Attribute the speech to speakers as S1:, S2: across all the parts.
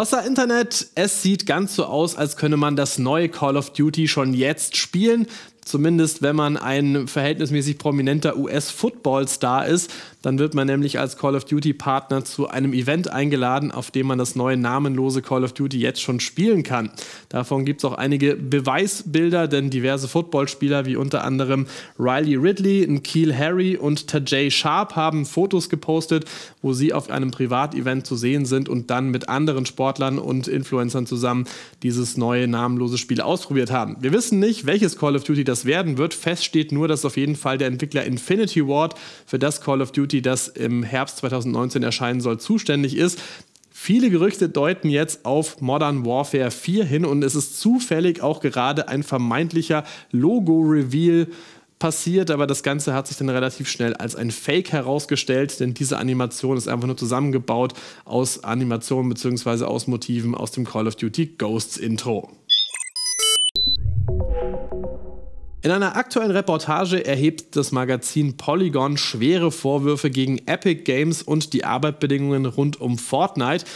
S1: Hossa Internet, es sieht ganz so aus, als könne man das neue Call of Duty schon jetzt spielen. Zumindest wenn man ein verhältnismäßig prominenter US-Football-Star ist. Dann wird man nämlich als Call of Duty Partner zu einem Event eingeladen, auf dem man das neue namenlose Call of Duty jetzt schon spielen kann. Davon gibt es auch einige Beweisbilder, denn diverse Footballspieler wie unter anderem Riley Ridley, Keel Harry und Tajay Sharp haben Fotos gepostet, wo sie auf einem Privatevent zu sehen sind und dann mit anderen Sportlern und Influencern zusammen dieses neue namenlose Spiel ausprobiert haben. Wir wissen nicht, welches Call of Duty das werden wird. Fest steht nur, dass auf jeden Fall der Entwickler Infinity Ward für das Call of Duty Duty, das im Herbst 2019 erscheinen soll, zuständig ist. Viele Gerüchte deuten jetzt auf Modern Warfare 4 hin und es ist zufällig auch gerade ein vermeintlicher Logo-Reveal passiert, aber das Ganze hat sich dann relativ schnell als ein Fake herausgestellt, denn diese Animation ist einfach nur zusammengebaut aus Animationen bzw. aus Motiven aus dem Call of Duty Ghosts Intro. In einer aktuellen Reportage erhebt das Magazin Polygon schwere Vorwürfe gegen Epic Games und die Arbeitsbedingungen rund um Fortnite.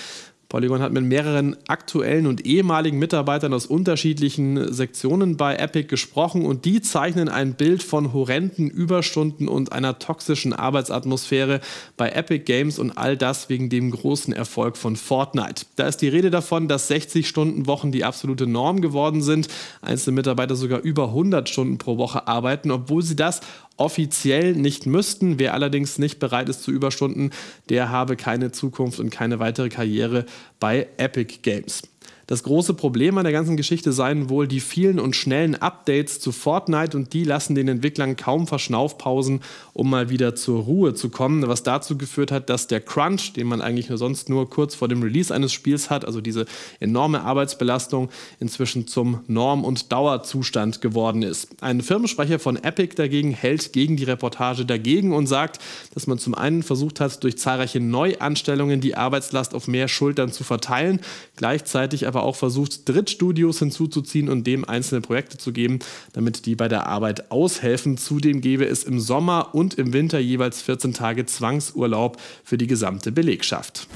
S1: Polygon hat mit mehreren aktuellen und ehemaligen Mitarbeitern aus unterschiedlichen Sektionen bei Epic gesprochen und die zeichnen ein Bild von horrenden Überstunden und einer toxischen Arbeitsatmosphäre bei Epic Games und all das wegen dem großen Erfolg von Fortnite. Da ist die Rede davon, dass 60-Stunden-Wochen die absolute Norm geworden sind, einzelne Mitarbeiter sogar über 100 Stunden pro Woche arbeiten, obwohl sie das offiziell nicht müssten. Wer allerdings nicht bereit ist zu Überstunden, der habe keine Zukunft und keine weitere Karriere bei Epic Games. Das große Problem an der ganzen Geschichte seien wohl die vielen und schnellen Updates zu Fortnite und die lassen den Entwicklern kaum Verschnaufpausen, um mal wieder zur Ruhe zu kommen, was dazu geführt hat, dass der Crunch, den man eigentlich nur sonst nur kurz vor dem Release eines Spiels hat, also diese enorme Arbeitsbelastung, inzwischen zum Norm- und Dauerzustand geworden ist. Ein Firmensprecher von Epic dagegen hält gegen die Reportage dagegen und sagt, dass man zum einen versucht hat, durch zahlreiche Neuanstellungen die Arbeitslast auf mehr Schultern zu verteilen, gleichzeitig gleichzeitig aber auch versucht, Drittstudios hinzuzuziehen und dem einzelne Projekte zu geben, damit die bei der Arbeit aushelfen. Zudem gäbe es im Sommer und im Winter jeweils 14 Tage Zwangsurlaub für die gesamte Belegschaft.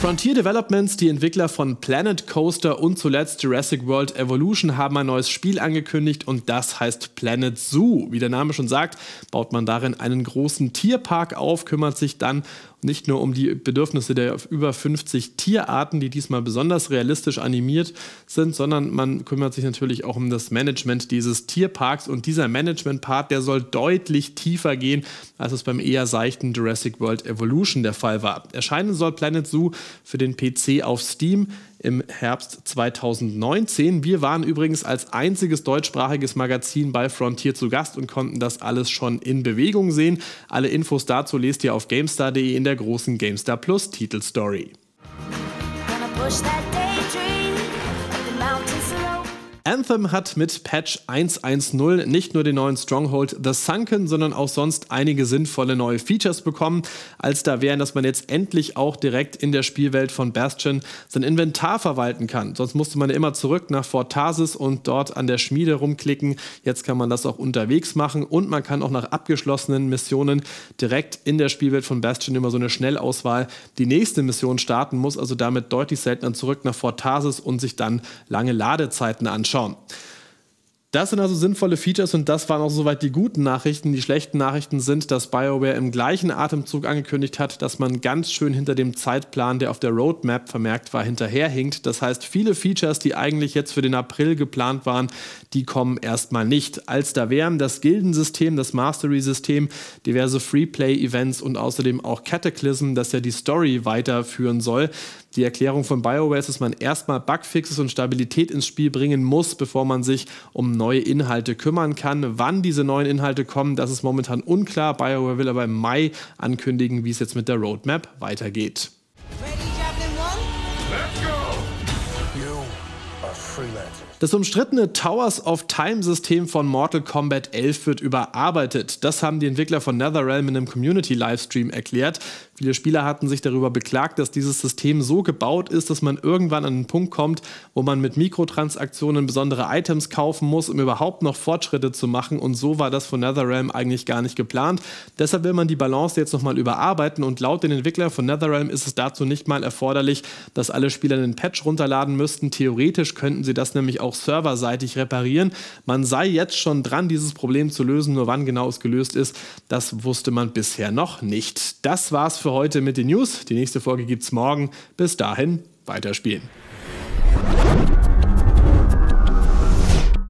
S1: Frontier Developments, die Entwickler von Planet Coaster und zuletzt Jurassic World Evolution, haben ein neues Spiel angekündigt und das heißt Planet Zoo. Wie der Name schon sagt, baut man darin einen großen Tierpark auf, kümmert sich dann nicht nur um die Bedürfnisse der über 50 Tierarten, die diesmal besonders realistisch animiert sind, sondern man kümmert sich natürlich auch um das Management dieses Tierparks und dieser Management-Part, der soll deutlich tiefer gehen, als es beim eher seichten Jurassic World Evolution der Fall war. Erscheinen soll Planet Zoo für den PC auf Steam im Herbst 2019. Wir waren übrigens als einziges deutschsprachiges Magazin bei Frontier zu Gast und konnten das alles schon in Bewegung sehen. Alle Infos dazu lest ihr auf GameStar.de in der großen GameStar Plus Titelstory. Gonna Anthem hat mit Patch 1.1.0 nicht nur den neuen Stronghold The Sunken, sondern auch sonst einige sinnvolle neue Features bekommen, als da wären, dass man jetzt endlich auch direkt in der Spielwelt von Bastion sein Inventar verwalten kann. Sonst musste man immer zurück nach Fort Tarsis und dort an der Schmiede rumklicken. Jetzt kann man das auch unterwegs machen und man kann auch nach abgeschlossenen Missionen direkt in der Spielwelt von Bastion immer so eine Schnellauswahl die nächste Mission starten muss, also damit deutlich seltener zurück nach Fort Tarsis und sich dann lange Ladezeiten anschauen schauen. Das sind also sinnvolle Features und das waren auch soweit die guten Nachrichten. Die schlechten Nachrichten sind, dass BioWare im gleichen Atemzug angekündigt hat, dass man ganz schön hinter dem Zeitplan, der auf der Roadmap vermerkt war, hinterherhinkt. Das heißt, viele Features, die eigentlich jetzt für den April geplant waren, die kommen erstmal nicht. Als da wären das Gildensystem, das Mastery-System, diverse Freeplay-Events und außerdem auch Cataclysm, das ja die Story weiterführen soll. Die Erklärung von BioWare ist, dass man erstmal Bugfixes und Stabilität ins Spiel bringen muss, bevor man sich um neue Inhalte kümmern kann. Wann diese neuen Inhalte kommen, das ist momentan unklar. BioWare will aber im Mai ankündigen, wie es jetzt mit der Roadmap weitergeht. Ready, Javelin 1? Let's go! Das umstrittene Towers of Time-System von Mortal Kombat 11 wird überarbeitet. Das haben die Entwickler von NetherRealm in einem Community-Livestream erklärt. Viele Spieler hatten sich darüber beklagt, dass dieses System so gebaut ist, dass man irgendwann an den Punkt kommt, wo man mit Mikrotransaktionen besondere Items kaufen muss, um überhaupt noch Fortschritte zu machen. Und so war das von NetherRealm eigentlich gar nicht geplant. Deshalb will man die Balance jetzt nochmal überarbeiten und laut den Entwicklern von NetherRealm ist es dazu nicht mal erforderlich, dass alle Spieler einen Patch runterladen müssten. Theoretisch könnten sie das nämlich auch serverseitig reparieren. Man sei jetzt schon dran, dieses Problem zu lösen, nur wann genau es gelöst ist, das wusste man bisher noch nicht. Das war's für heute mit den News. Die nächste Folge gibt's morgen. Bis dahin, weiterspielen.